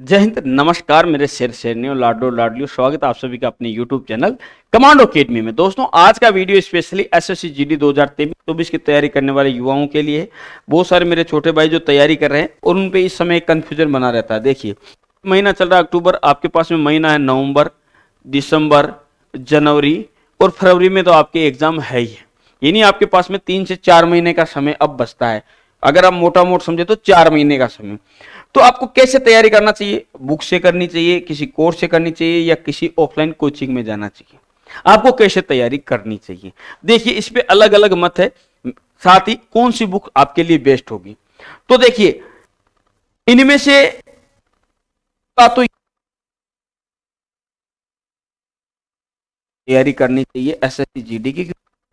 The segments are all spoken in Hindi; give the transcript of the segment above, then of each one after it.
जय हिंद नमस्कार मेरे शेर शेरनियों लाडो लाडलियो स्वागत आप सभी का अपने YouTube चैनल कमांडो अकेडमी में दोस्तों आज का video specially S S C G D दो हजार तेईस की तैयारी करने वाले युवाओं के लिए बहुत सारे मेरे छोटे भाई जो तैयारी कर रहे हैं और उन पे इस समय कंफ्यूजन बना रहता है देखिए महीना चल रहा है अक्टूबर आपके पास में महीना है नवम्बर दिसंबर जनवरी और फरवरी में तो आपके एग्जाम है ही यानी आपके पास में तीन से चार महीने का समय अब बचता है अगर आप मोटा मोट समझे तो चार महीने का समय तो आपको कैसे तैयारी करना चाहिए बुक से करनी चाहिए किसी कोर्स से करनी चाहिए या किसी ऑफलाइन कोचिंग में जाना चाहिए आपको कैसे तैयारी करनी चाहिए देखिए इस पर अलग अलग मत है साथ ही कौन सी बुक आपके लिए बेस्ट होगी तो देखिए इनमें से का तो तैयारी करनी चाहिए S S C G D की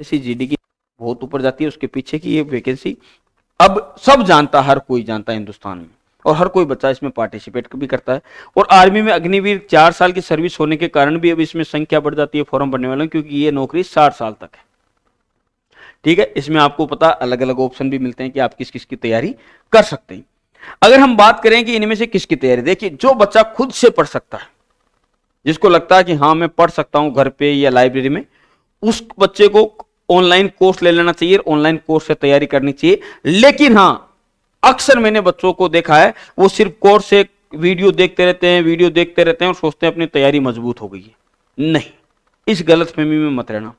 एस सी जी डी की बहुत ऊपर जाती है उसके पीछे की ये वैकेंसी अब सब जानता हर कोई जानता है हिंदुस्तान में और हर कोई बच्चा इसमें पार्टिसिपेट भी करता है और आर्मी में अग्निवीर चार साल की सर्विस होने के कारण भी अब इसमें संख्या बढ़ जाती है फॉर्म भरने वालों क्योंकि ये नौकरी साठ साल तक है ठीक है इसमें आपको पता अलग अलग ऑप्शन भी मिलते हैं कि आप किस किस की तैयारी कर सकते हैं अगर हम बात करें कि इनमें से किसकी तैयारी देखिए जो बच्चा खुद से पढ़ सकता है जिसको लगता है कि हाँ मैं पढ़ सकता हूं घर पे या लाइब्रेरी में उस बच्चे को ऑनलाइन कोर्स ले लेना चाहिए ऑनलाइन कोर्स से तैयारी करनी चाहिए लेकिन हाँ अक्सर मैंने बच्चों को देखा है वो सिर्फ कोर्स एक वीडियो देखते रहते हैं वीडियो देखते रहते हैं और सोचते हैं अपनी तैयारी मजबूत हो गई है नहीं इस फहमी में मत रहना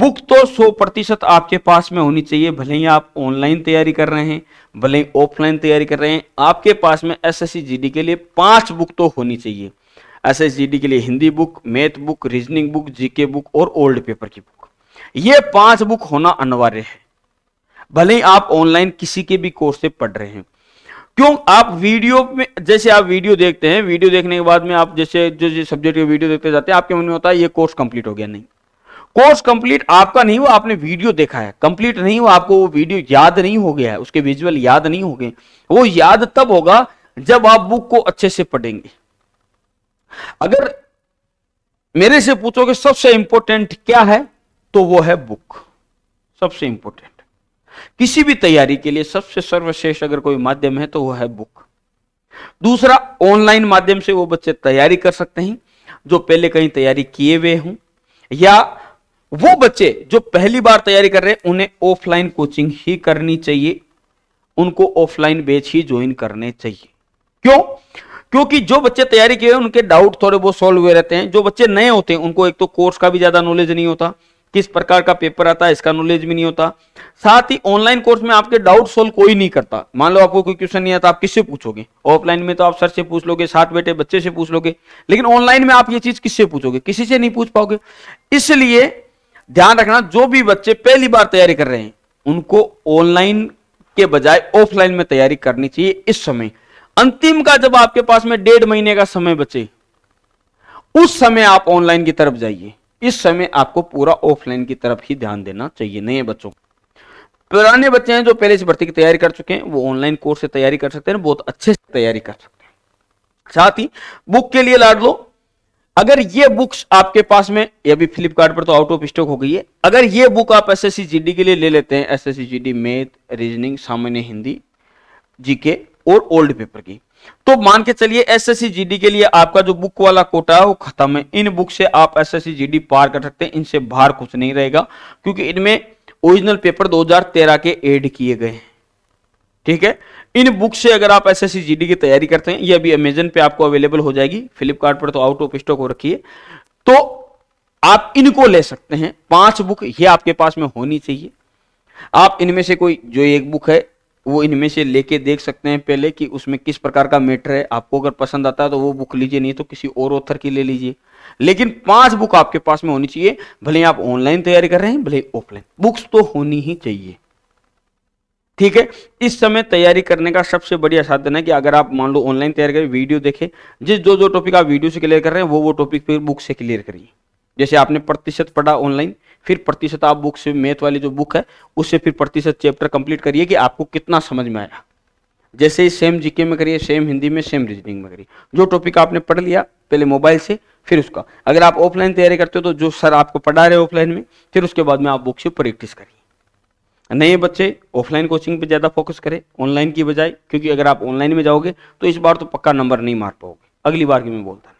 बुक तो 100 प्रतिशत आपके पास में होनी चाहिए भले ही आप ऑनलाइन तैयारी कर रहे हैं भले ही ऑफलाइन तैयारी कर रहे हैं आपके पास में एस एस के लिए पांच बुक तो होनी चाहिए एस एस के लिए Hindi book math book reasoning book GK book और ओल्ड पेपर की बुक ये पांच बुक होना अनिवार्य है भले ही आप ऑनलाइन किसी के भी कोर्स से पढ़ रहे हैं क्यों आप वीडियो में जैसे आप वीडियो देखते हैं वीडियो देखने के बाद में आप जैसे जो जो सब्जेक्ट के वीडियो देखते जाते हैं आपके मन में होता है ये कोर्स कंप्लीट हो गया नहीं कोर्स कंप्लीट आपका नहीं हुआ आपने वीडियो देखा है कंप्लीट नहीं हुआ आपको वो वीडियो याद नहीं हो गया है उसके विजुअल याद नहीं हो गए वो याद तब होगा जब आप बुक को अच्छे से पढ़ेंगे अगर मेरे से पूछोगे सबसे इंपॉर्टेंट क्या है तो वो है बुक सबसे इंपॉर्टेंट किसी भी तैयारी के लिए सबसे सर्वश्रेष्ठ अगर कोई माध्यम है तो वह है बुक दूसरा ऑनलाइन माध्यम से वो बच्चे तैयारी कर सकते हैं जो पहले कहीं तैयारी किए हुए हों या वो बच्चे जो पहली बार तैयारी कर रहे हैं उन्हें ऑफलाइन कोचिंग ही करनी चाहिए उनको ऑफलाइन बेच ही ज्वाइन करने चाहिए क्यों क्योंकि जो बच्चे तैयारी किए उनके डाउट थोड़े बहुत सॉल्व हुए रहते हैं जो बच्चे नए होते हैं उनको एक तो कोर्स का भी ज्यादा नॉलेज नहीं होता किस प्रकार का पेपर आता है इसका नॉलेज भी नहीं होता साथ ही ऑनलाइन कोर्स में आपके डाउट सोल्व कोई नहीं करता मान लो आपको कोई क्वेश्चन नहीं आता आप किससे पूछोगे ऑफलाइन में तो आप सर से पूछ लोगे साथ बैठे बच्चे से पूछ लोगे लेकिन ऑनलाइन में आप ये चीज किससे पूछोगे किसी से नहीं पूछ पाओगे इसलिए ध्यान रखना जो भी बच्चे पहली बार तैयारी कर रहे हैं उनको ऑनलाइन के बजाय ऑफलाइन में तैयारी करनी चाहिए इस समय अंतिम का जब आपके पास में डेढ़ महीने का समय बचे उस समय आप ऑनलाइन की तरफ जाइए इस समय आपको पूरा ऑफलाइन की तरफ ही ध्यान देना चाहिए नए बच्चों को पुराने बच्चे हैं जो पहले से भर्ती की तैयारी कर चुके हैं वो ऑनलाइन कोर्स से तैयारी कर सकते हैं बहुत अच्छे से तैयारी कर सकते हैं साथ ही बुक के लिए लाड लो अगर ये बुक्स आपके पास में ये भी फ्लिपकार्ट पर तो आउट ऑफ स्टॉक हो गई है अगर ये बुक आप एस एस के लिए ले लेते हैं S S C math reasoning सामान्य हिंदी जीके और ओल्ड पेपर की तो मान के चलिए एसएससी जीडी के लिए आपका जो बुक वाला कोटा है वो खत्म है इन बुक से आप एसएससी जीडी पार कर सकते हैं इनसे बाहर कुछ नहीं रहेगा क्योंकि इनमें ओरिजिनल पेपर 2013 के एड किए गए हैं ठीक है इन बुक से अगर आप एस एस जीडी की तैयारी करते हैं ये अभी अमेजन पे आपको अवेलेबल हो जाएगी फ्लिपकार्ट पर तो आउट ऑफ स्टॉक हो रखी है तो आप इनको ले सकते हैं पांच बुक ये आपके पास में होनी चाहिए आप इनमें से कोई जो एक बुक है वो इनमें से लेके देख सकते हैं पहले कि उसमें किस प्रकार का मैटर है आपको अगर पसंद आता है तो वो बुक लीजिए नहीं तो किसी और ऑथर की ले लीजिए लेकिन पांच बुक आपके पास में होनी चाहिए भले आप ऑनलाइन तैयारी कर रहे हैं भले ऑफलाइन बुक्स तो होनी ही चाहिए ठीक है इस समय तैयारी करने का सबसे बढ़िया साधन है कि अगर आप मान लो ऑनलाइन तैयारी करें वीडियो देखें जिस जो जो टॉपिक आप वीडियो से क्लियर कर रहे हैं वो वो टॉपिक फिर बुक से क्लियर करिए जैसे आपने प्रतिशत पढ़ा ऑनलाइन फिर प्रतिशत आप बुक से मैथ वाली जो बुक है उससे फिर प्रतिशत चैप्टर कंप्लीट करिए कि आपको कितना समझ में आया जैसे ही सेम जीके में करिए सेम हिंदी में सेम रीजनिंग में करिए जो टॉपिक आपने पढ़ लिया पहले मोबाइल से फिर उसका अगर आप ऑफलाइन तैयारी करते हो तो जो सर आपको पढ़ा रहे ऑफलाइन में फिर उसके बाद में आप बुक से प्रैक्टिस करिए नए बच्चे ऑफलाइन कोचिंग पे ज़्यादा फोकस करें ऑनलाइन की बजाय क्योंकि अगर आप ऑनलाइन में जाओगे तो इस बार तो पक्का नंबर नहीं मार पाओगे अगली बार की मैं बोलता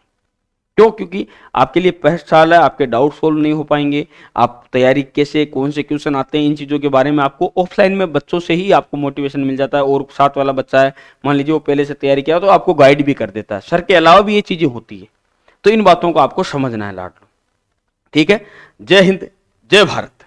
क्यों क्योंकि आपके लिए पहले साल है आपके डाउट सोल्व नहीं हो पाएंगे आप तैयारी कैसे कौन से क्वेश्चन आते हैं इन चीज़ों के बारे में आपको ऑफलाइन में बच्चों से ही आपको मोटिवेशन मिल जाता है और साथ वाला बच्चा है मान लीजिए वो पहले से तैयारी किया तो आपको गाइड भी कर देता है सर के अलावा भी ये चीज़ें होती है तो इन बातों को आपको समझना है लाडलो ठीक है जय हिंद जय भारत